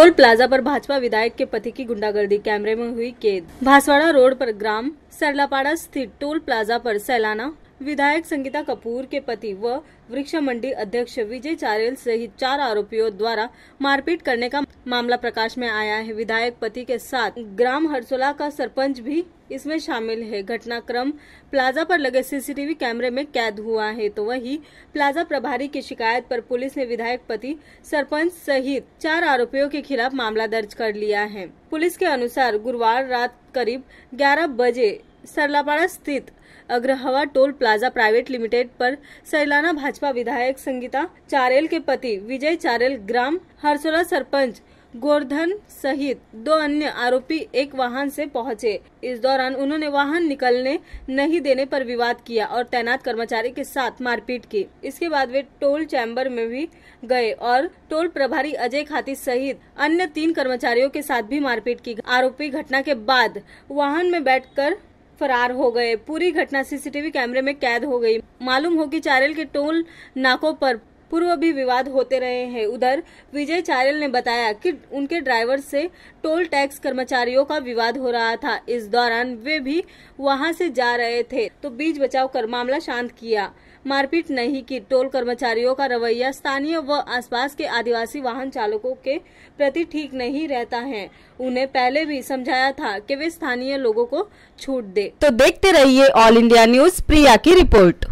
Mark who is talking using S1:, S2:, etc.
S1: toll plaza पर भाजपा विधायक के पति की गुंडागर्दी कैमरे में हुई कैद भासवाड़ा रोड पर ग्राम सरलापाड़ा स्थित टोल प्लाजा पर सैलाना विधायक संगीता कपूर के पति व वृक्ष मंडी अध्यक्ष विजय चारेल सहित चार आरोपियों द्वारा मारपीट करने का मामला प्रकाश में आया है विधायक पति के साथ ग्राम हरसोला का सरपंच भी इसमें शामिल है घटनाक्रम प्लाजा पर लगे सीसीटीवी कैमरे में कैद हुआ है तो वही प्लाजा प्रभारी की शिकायत पर पुलिस ने विधायक पति सरपंच सहित चार आरोपियों के खिलाफ मामला दर्ज कर लिया है पुलिस के अनुसार गुरुवार रात करीब 11 बजे सरलापाड़ा स्थित अग्रहवा टोल प्लाजा प्राइवेट लिमिटेड पर सैलाना भाजपा विधायक संगीता चारेल के पति विजय चारेल ग्राम हरसोला सरपंच गोर्धन सहित दो अन्य आरोपी एक वाहन से पहुंचे इस दौरान उन्होंने वाहन निकलने नहीं देने पर विवाद किया और तैनात कर्मचारी के साथ मारपीट की इसके बाद वे टोल चैम्बर में भी गए और टोल प्रभारी अजय खाती सहित अन्य तीन कर्मचारियों के साथ भी मारपीट की आरोपी घटना के बाद वाहन में बैठकर फरार हो गए पूरी घटना सीसीटीवी कैमरे में कैद हो गई मालूम हो कि चारेल के टोल नाकों पर पूर्व भी विवाद होते रहे हैं उधर विजय चारेल ने बताया कि उनके ड्राइवर से टोल टैक्स कर्मचारियों का विवाद हो रहा था इस दौरान वे भी वहां से जा रहे थे तो बीच बचाव कर मामला शांत किया मारपीट नहीं की टोल कर्मचारियों का रवैया स्थानीय व आसपास के आदिवासी वाहन चालकों के प्रति ठीक नहीं रहता है उन्हें पहले भी समझाया था कि वे स्थानीय लोगों को छूट दे तो देखते रहिए ऑल इंडिया न्यूज प्रिया की रिपोर्ट